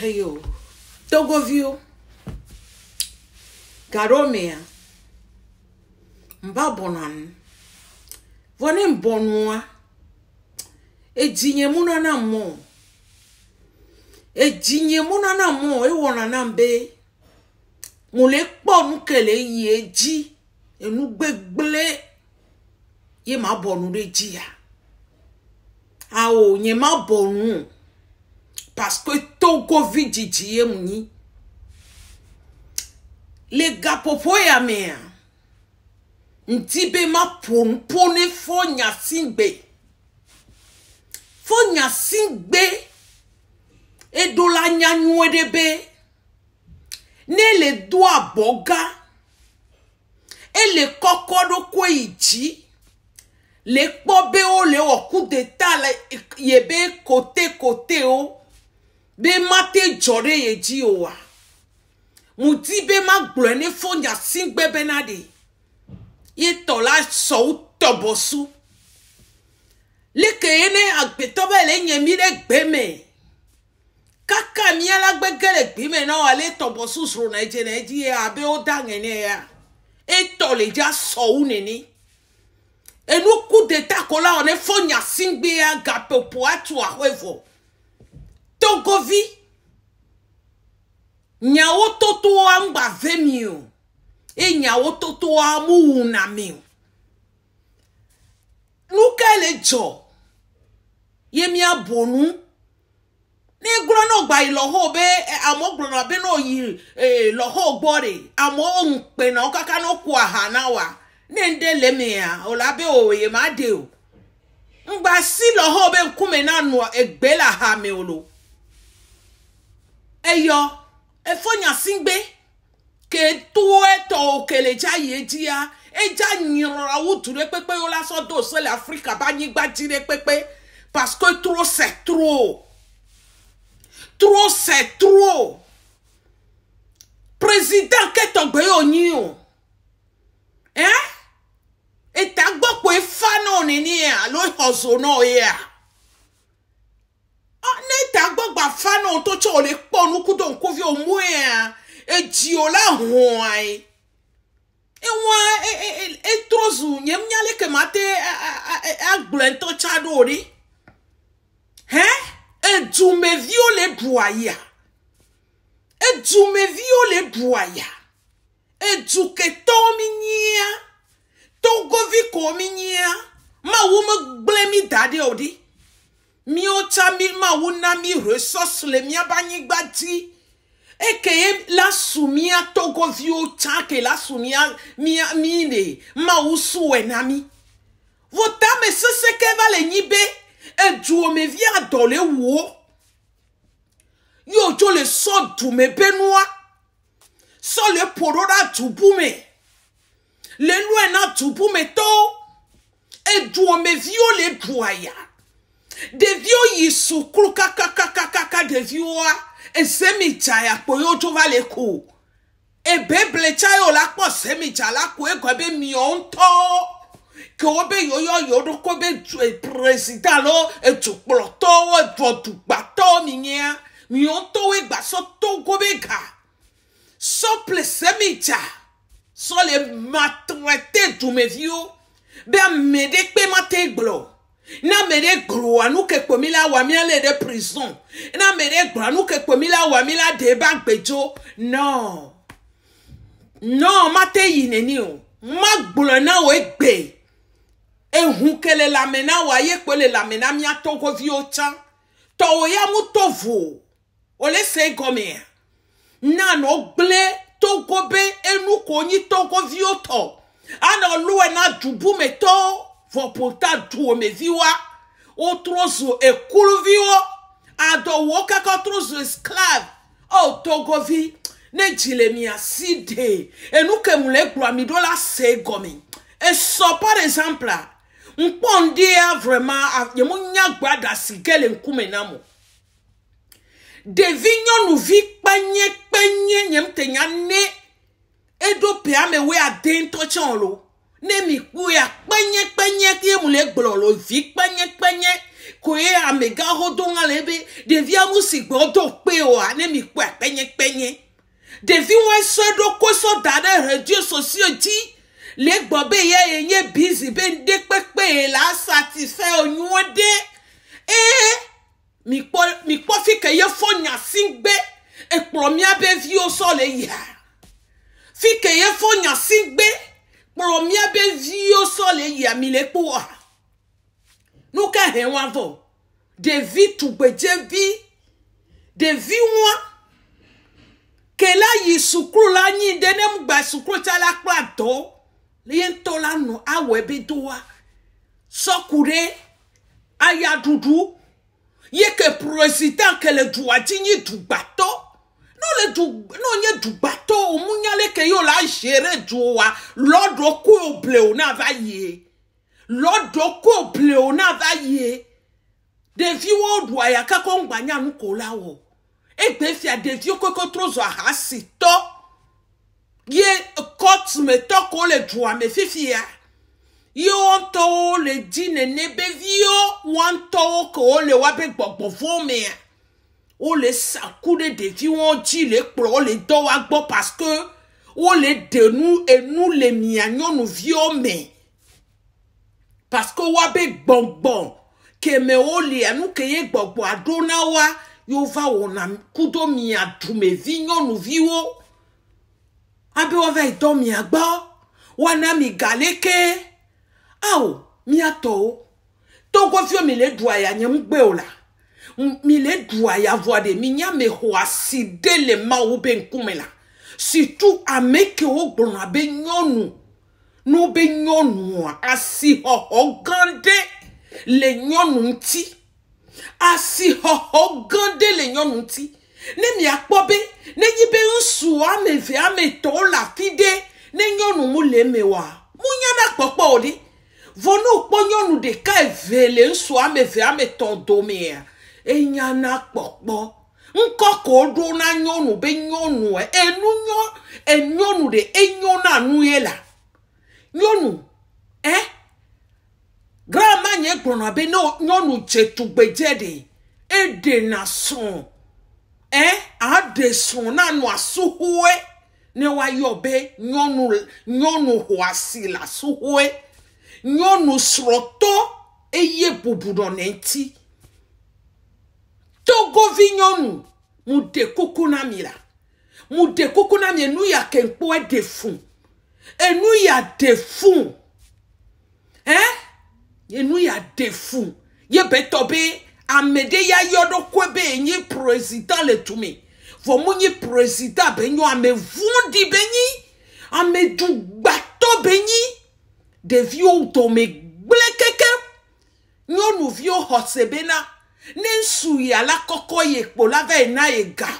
Heyo, Togovio, Garomia, Mbabonan, Vonem Bonwa, Ejinye muna na mo, Ejinye muna na mo, Ewona na mbe, Mule kpo nukele ye ji, Enu gbegbele, Ye ma bonu re ya, A nye ma bonu, Parce que togovi covid ye muni, les gars gaƒoƒo ya mea ŋdi be ma ƒo nupo ne fɔ nyasigbe fɔ nyasigbe eɖo la nyanyuie ɖe be ne le do abɔ gã ele kɔkɔ ɖokui yi dzi le kpɔ be wole wɔ kudeta le e, yebe kotekotewo bema te dzɔɖe ye dzi oa ŋuti bema gblɔe ne fo nyasi gbe bena ɖe ye tɔ la sɔwu leke ye ne agbetɔ be le nye mi ɖe kaka miala gbege le gbe me na wa le tɔbɔ susro na edze na edzi ye abe wo da ŋe ne ya etɔ le dza sɔwu nene enuku de takɔla wɔ ne fo nyasi gbe ya gaƒoƒo atu aho evɔ. togovi nyawo totoa mgbave mi o e nyawo totoa mu wu na mi o nuke le dzɔ ye mia bonu ne gblɔ na gba yi lɔho be e, amewo gblɔ na be na yi ee lɔho gbɔ de amewo ŋukpe na wo kaka na ku aha na wa ne n de le mea o la be o ye ma de o ŋgba si lɔho be ŋkume na nua egbe le aha me o lo. eyo efonya singbe ke tuweto okele jayi ejiya eja nyinra wutu re pepe yo laso do sele africa ba yin gbaji re pepe parce que trop c'est trop trop c'est trop président kẹtọgbẹ yóò yín o ẹ ètà gbọ́ pé fánà òní ni ẹ àlọ́ ìhọ̀sọ̀ náà yẹ à neta gbogba fano to cho le kponu kudo nkovi omue a edziola hɔn ayi ewa etrozu nye miale kemate agblɛntɔ tsa ɖo ɖi hɛ edumeviwo le ɖua ya edumeviwo le ɖua ya eduketɔwo mi nyia togovi ko mi nyia mawo megblẽ mi da ɖe o ɖi miota mimawu na mi resource le miaba anyigba dzi ekeye la su mia togoviwo tsa ke la su mia mia mi le mawu suwɛ na mi wo tame sese ke va le nyi be eduomevi adɔ le wo yóò tso le sɔ dume be nua sɔ le ƒoɖo ɖa dubu me le nua e na dubu me tɔwo eduomeviwo le dua Ɖeviwo yi sukulu kakakakakaka ɖeviwoa esemidza ya kpo yewo tso va le ko. Ebeble tsa yewo la kpɔ semidza la ko egɔe be miɔ ŋutɔ ke wobe yewoyɔ yewoɖokɔ be e prezida lo edukplɔtɔwo edɔdugbatɔwo mi nyea miɔ ŋutɔwoe gbasɔ togo be ga sɔple semidza sɔ le matrɛte dumeviwo be ame ɖe kpe mate gblɔ na me ɖe gblɔa nu ke kpomi la wa mi ale ɖe prison na me ɖe gblɔa nu ke kpomi la wa mi la ɖe ebe agbedzo no no ma te yi neni o ma gblɔ na wo egbe ehun ke le lame na wa ye kpo le lame na mia tɔgɔviwo to tɔwo ya mu tɔ vo o le se gɔmea nanɔ gblẽ togo be enu ko nyi tɔgɔviwo tɔ anɔ lɔe na dubumetɔwo vɔpota duwomeviwoa wotrɔ zu ekuluviwo adɔwo kaka trɔ zu esclave o togovi ne dzi le miasi de enu ke mu le gblɔa mi ɖo la se gɔme esɔ par exemple a ŋkpɔndia vrema nye mu nya gbada si ke le ŋkume na mo ɖevi nyɔnuvi kpenyekpenye nye mu te nya ne eɖo pea me we ade ŋutɔ tsɛ o lo ne mi ku ya kpenyekpenye ke mu le gblɔ lo vi kpenyekpenye ko ye amegawo do ŋa le be ɖevia mu si gbɔ do kpe oa ne mi ku ya kpenyekpenye ɖevi wɔe sɔ ɖo kosɔ da ɖe redio sosio dzi le gbɔ be ye ye nye bizi be ŋde kpekpe ye la satisfɛ onyuɔ ɖe ee mi kpɔ mi kpɔ fi ke ye fɔ nya si gbe ekplɔ mia be viwo sɔ le yia fi ke ye fɔ nya si gbe kpɔrɔ mía be viwo sɔ le yia mi le kpoa nu ke he wa vɔ ɖevi tugbedzevi ɖevi wa ke la yi sukulu la nyi ɖe ne mu gba tsa la kpla dɔ ye ŋutɔ la nɔ awɔ ebe do wa sɔku ɖe ayaɖuɖu ye ke president ke le dua dzi nyi dugbatɔ nole du nonye dugbatɔ omunya leke yi wòle azeere du wa lɔɖo ko oble wo nava yie lɔɖo ko oble wo nava yie ɖeviwo ɖu ayaka kɔ ŋgbanya nu la wɔ egbe fia ɖeviwo koko trɔ zɔ ahasitɔ ye kɔtumetɔ ko le dua me fifia ye wontɔwo le di nene be viwo wontɔwo ko le woabe gbɔgbɔ vɔ mea o lè sàkú dèdè tí wọ́n jí lè kplɔ o lè dɔ wa gbɔ parce que o lè denu enu le mia nyɔnuviwo me parce que wa be gbɔngbɔn kèmɛ wo lia nu ke ye gbɔgbɔa ɖo na wa yóò va wɔna kudo mia dumevi nyɔnuviwo abe wova yi dɔ mia gbɔ wana mi galeke awo miatɔwo togofiwo mi le ɖua ya nye ŋugbe o la mi le dua ya voade mi nya me ho aside le mawo be nkume la situ ameke wo gbona be nyonu no be nyonu asi ho ho gande le nyonu nti asi ho ho gande le nyonu nti ne mi akpɔ be ne nyi be nsu ame ve ame tɔwo le afi ɖe ne nyɔnu mu le eme wa mu nyana kpɔkpɔ o ɖi vɔ ne wòkpɔ nyɔnu ɖeka eve le nsu ame ve ame tɔwo domea enyana kpɔkpɔ ŋkɔ ko ɖo na nyɔnu be nyɔnua e. enu nyɔ enyɔnu ɖe enyo na nu e. e. ye la nyɔnu ɛ eh? grama nye gblɔna be ne nyɔnu dze tugbedze ɖe eɖe na srɔ̃ ɛ eh? aɖe srɔ̃ na nua suhoe ne woayɔ be nyɔnu nyɔnu hoasi la suhoe nyɔnu srɔ̃tɔ eye bubu nɔ ne ŋti. togovi nyɔnu mu de kuku na mi la mu de kuku na mi enu ya kenkpoe de fun enu ya de fun ɛn eh? enu ya de fun ye betɔ be ame ɖe ya yɔ ɖo koe be enyi president le tume vɔ mu nyi president be nyɔ ame vundi be nyi ame dugbatɔ be nyi ɖeviwo dɔme gblẽ keke nyɔnuviwo xɔse bena nensuyi alakɔkɔ yi ekpola vɛ na ye ga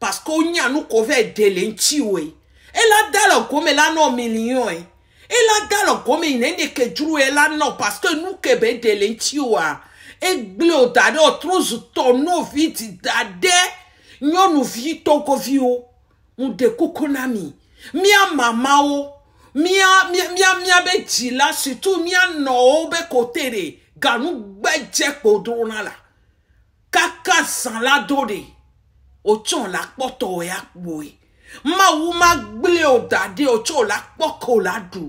paske wonya nu ko vɛ dele ŋtiwoe ela da le gome la nɔ miliyɔn ela e da le gome ne ne ke dzro ela nɔ que nu ke be dele ŋtiwoa egble o da ɖe o trozu tɔ novi ti da ɖe nyɔnuvi togoviwo mu de kuku na mi mia mamawo mia mia mia mia be dzila surtout mia nɔwo be kote de ganu gbɛdze kpodrona la kaka san la do ɖe wotsɔ la kpɔtɔ ya kpoe mawu ma gblẽ o da ɖe wotsɔ la kpɔkɔ la ɖu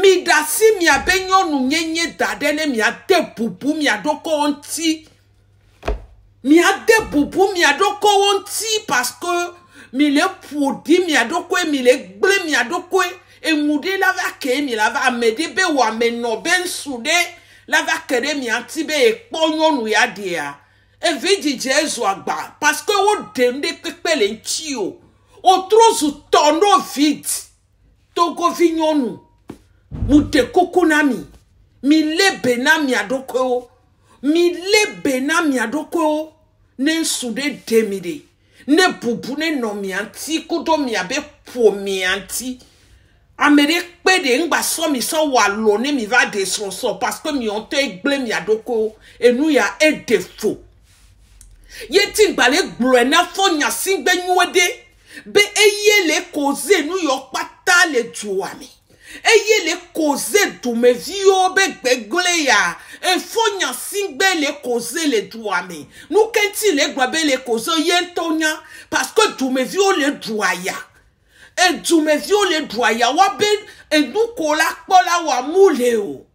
mi da si miabe nyɔnu nyenye da ɖe ne miade bubu miaɖo kɔ wo ŋuti miade bubu miaɖo kɔ wo ŋuti mi le ƒoɖi miaɖokoe mi le gblẽ miaɖokoe eŋu ɖe la va ke mi la va ame ɖe be wɔ amenɔ be ŋsu ɖe la va ke ɖe miaŋti be ekpɔ nyɔnu ya ɖea evidzidze ezu agba paske woɖem ɖe kpekpe le ŋtsi o wotrɔ zu tɔnovid togovi nyɔnu mu ɖe koko na mi mi lé be na mia ɖokuiwo mi lé be na mia ɖokuiwo ne su ɖe ɖe mi ɖe ne bubu ne nɔ mia ŋti kudo mia be ƒo mia ŋti ame ɖe kpe ɖe ŋgba sɔ mi sɔ wɔ alɔ ne mi va ɖe srɔ̀srɔ̀ paske miɔtɔ egble mia ɖokuiwo enu ya eɖe fo yeti gbale gblɔe na fɔ nyasi gbe nyuie ɖe be eye le koze nu yɔ kpata le dua me eye le koze dumeviwo be gbegble ya efɔ nyasi gbe le koze le dua me nuketi le gblɔ be le koze ye ŋutɔ nya paske dumeviwo le dua ya edumeviwo le dua ya woabe enukola kpɔla wòamu le o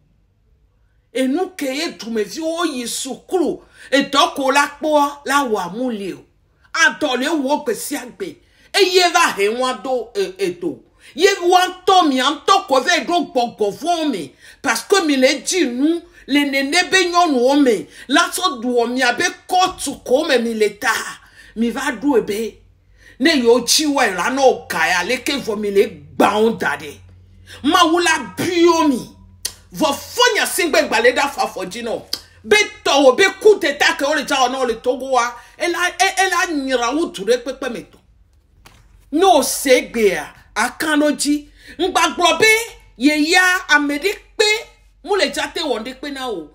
enu ke ye dumesi wo yi sukuru edɔko la kpɔ la wɔ amuli o adɔle wo gbesi agbe eye va he wọn do edo ye wọn tɔ mi an tɔ kɔfɛ do gbɔgbɔfɔ mi que mi le dzi nu le nene be nyɔnuwo me lasɔ doɔ mi abe kɔtu ko me mi le ta mi va do ebe ne yewo tsi wɔe la n'o ga ya leke vɔ mi le gbawo da de mawu la bio mi vofonya singbengbale da fa fɔdzi be tɔwò be ku teta ke wòle tsa wò ne wòle togo wa ela ela nyra du ɖe kpekpe me tɔ ne se gbea aka no dzi ŋgbagblɔ be yeya ame ɖe kpe mo le dza te wɔ ɖe kpe na o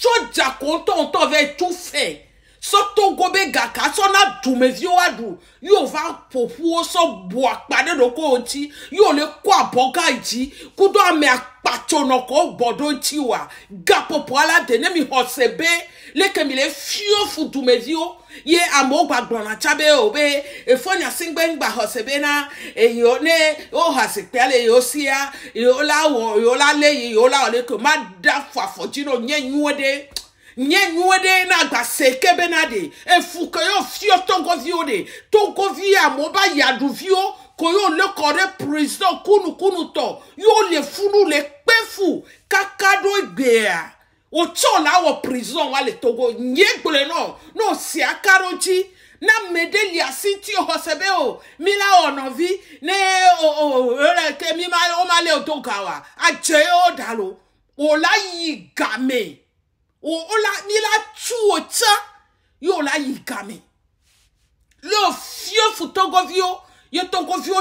tsɔ dza ko ŋutɔ ŋutɔ vɛ tso fɛ so togobe gaka so na dumeviwo adu yóò va ƒoƒuwo sɔ bu akpa ɖe ɖoko ŋuti yóò le kó abɔga dzi kudo ame akpatsonɔkɔ bɔ ɖo ŋuti wa gaƒoƒo ala de ne mi xɔ se be leke mi le fio fu dumeviwo ye amewo gbagblɔna tsa be o be efɔ nyasiŋgbe ŋgba xɔ se be na eyiwo ne wo ha zikpuia le yiwo sia yiwo la wɔ yiwo la le yiwo la wɔ leke ma da fɔ afɔdzi na o nye nyuie ɖe nye nyuie ɖe na agbase ke bena ɖe efu ke yɔ fiɔ tɔgɔviwo ɖe tɔgɔvi amewo ba yaɖuviwo ko yɔ le kɔ ɖe prison kunukunu tɔ yɔ le funu le kpe fu kaka ɖo gbea wotsɔ la wɔ prison wa le togo nye gblẽ nɔ n'o si aka ɖo dzi na ame ɖe li asi ti o xɔse be o mi la wɔ nɔvi ne o o ele ke mi ma o ma le o do ga wa adze ye o da lo o la yi game nila chuo cha yo la yikame lo fio futogo vio yo togo vio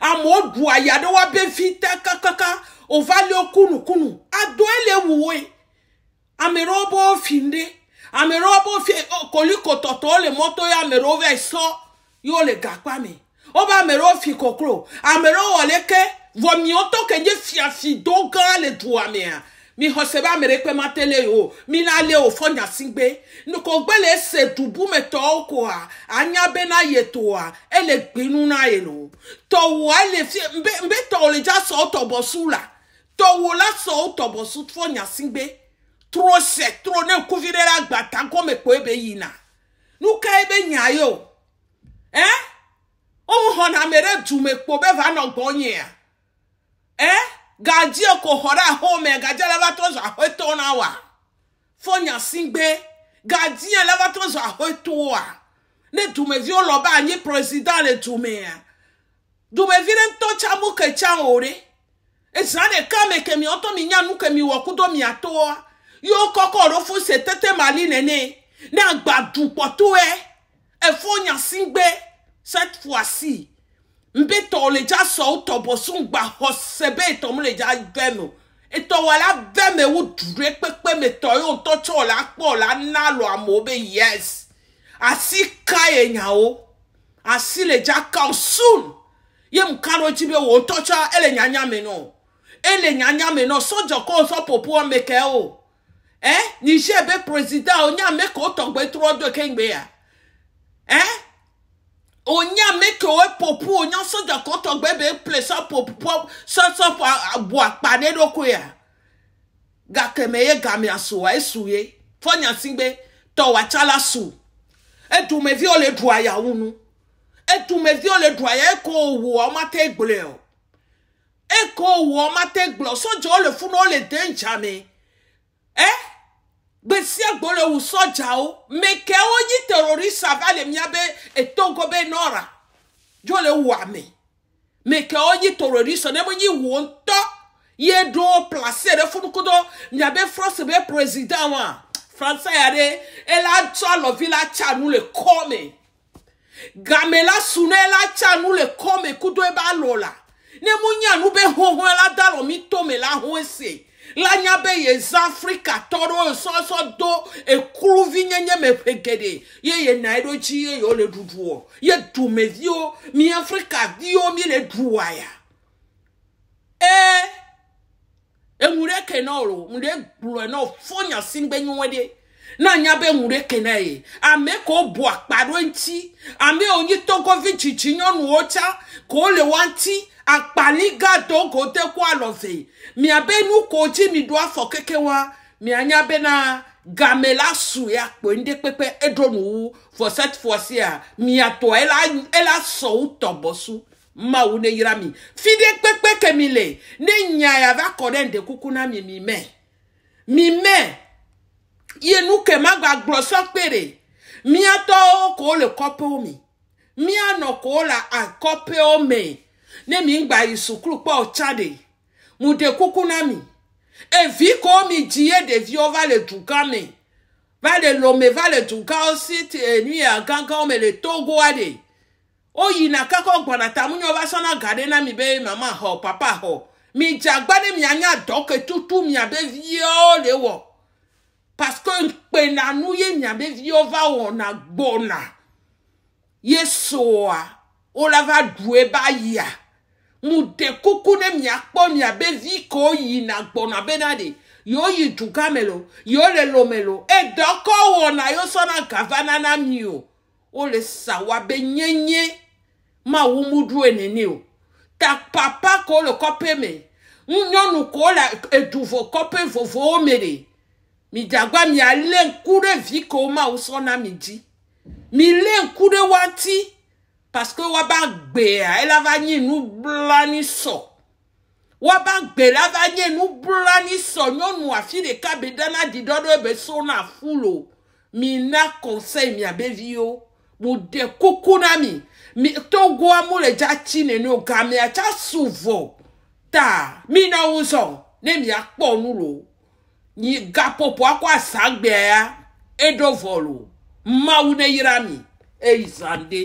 amo du aya do wa be fita kakaka o va le okunu kunu ado ele wuwe amero bo finde amero bo fi koliko toto le moto ya amero ve so yo le gakpame o ba amero fi kokro amero wole ke vomio to kenye fiafi do gan le duamea mi hoseba merekwe matele yo mi na le ofo nyasingbe nuko gbele se dubu me to ko a anya be na yeto a ele gbinu na yelo to wo ele fi mbe mbe to le ja so to la to la so to bosu fo nyasingbe tro se tro ne kuvire la gbata ko me ko ebe yina nuka ebe nyayo eh o ho na mere dume po be va no gbonye eh gajie ko hore home gajie leva tozo ahoeto na wa fonya singbe gajie leva tozo ahoeto wa ne dumevi o loba anyi president le dume ya dumevi ne to chamu ke chan ore ezra ne kame ke mi oto mi nyanu ke mi wokudo mi atoa yo koko ro fun se tete mali nene na gbadupo to e e fonya singbe cette fois-ci mbeto le dza sɔ wotɔ bɔ sún gba xɔ sebe etɔ mu le dza vɛ no etɔ wa la vɛ me wo dure kpekpe me tɔ yewo ŋutɔ tsɔ la kpɔ la na lɔ amewo be yes asi ka ye nyawo asi le dza ka o soon ye mu ka ɖo dzi be wo tsɔ ele nyanya me nɔ ele nyanya me nɔ sɔdzɔ ko sɔ popoa me ke o ɛ eh? niger be president o nya me ko tɔgbe trɔ do keŋgbe ya ɛ. Eh? onya make popo, popu onya soja koto gbebe ple so popu pop so so po abu akpane doko ya gakemeye gami asuwa esuye fonya singbe to wachala su edumevi ole duaya unu edumevi ole duaya eko owo oma te gble o eko owo oma te gble soja le funu le denja me eh gbesi agbole wusɔdzawo mekewo o terorisa terrorist le miabe etogo be nɔra dzo le wu ame mekewo yi terorisa ne menyi wo ŋutɔ ye ɖo plase ɖe funukudo miabe france be president wa france ya ɖe ela tsɔ alɔvi la tsa nu le kɔme game la su ne la tsa nu le kɔme kudo eba lɔ la ne mo nya nu be hohɔn la da lɔ mi tome la ho ese lanya be ye zafrika tɔɖo sɔsɔ do ekuruvi nyenye me ƒe geɖe ye ye na eɖo dzi ye yewo le ɖuɖuɔ ye dumeviwo mi afrikaviwo mi le ɖua ya ee enu ɖe ke na o lo nu ɖe gblɔe na o fo nya si gbe nyuie ɖe na nya be nwure kene ye ame ka o bu akparo nti ame onye togovi chichi nyɔnu wotsa ka le wa nti akpaliga do ko te ko alɔve miabe nu ko dzi mi do afɔ keke wa mianya bena game la su ya kpo ndị kpekpe edo nuwu foset fosia miatɔ ela sɔwu tɔbɔsu mawu ne yira mi fi de kpekpe kemi le ne nya ya va kɔ ɖe ŋdekuku mi mi mɛ mi mɛ yenu ke magba gblɔsɔ kpere miatɔwo ko le kɔƒewo me mianɔ ko le akɔƒewo me ne mi gba yi sukulu kpɔ tsa de mu de kuku na mi evi ko mi dzi ye ɖeviwo va le dugã me va le lome va le dugãwo si enuya gãgãwo me le togoa de woyina kakɔ gbɔna ta mu nyɔ va sɔna ga ɖe na mi be mama xɔ papa xɔ mi dze agba ɖe mianya dɔ ke tutu miabe viawo le wɔ parce que mkpenanu ye nyabe viova wona gbona ye soa olava due ba ya mu de kuku ne miakpɔ miabe vi ka o yina gbɔna bena de yi duga me lo le lo edɔ e kɔ wɔna yewo sɔna gavana na mi o wole sa wa be nyenye mawu mu du enene o ta papa ka wole kɔpe me nyɔnu ka wole eduvɔ kɔpe vovowo me de mijagba miale nkure vi ka wo ma wo sɔ na mi dzi milé nkure wa ti paske woaba gbea elava nye nublani sɔ woaba gbe lava nye nublani sɔ nyɔnu afi ɖeka be dana dziɖɔ ɖo ebe so na conseil mi kɔnsɛn miabe viwo mo de kuku na mi mi togoa mo le dza tsi nene o gamea tsa su vɔ ta mina wo zɔ ne miakpɔ nu lo yi gapopo akɔ asagbea edo vɔlo mawu ne yra mi eyi zande.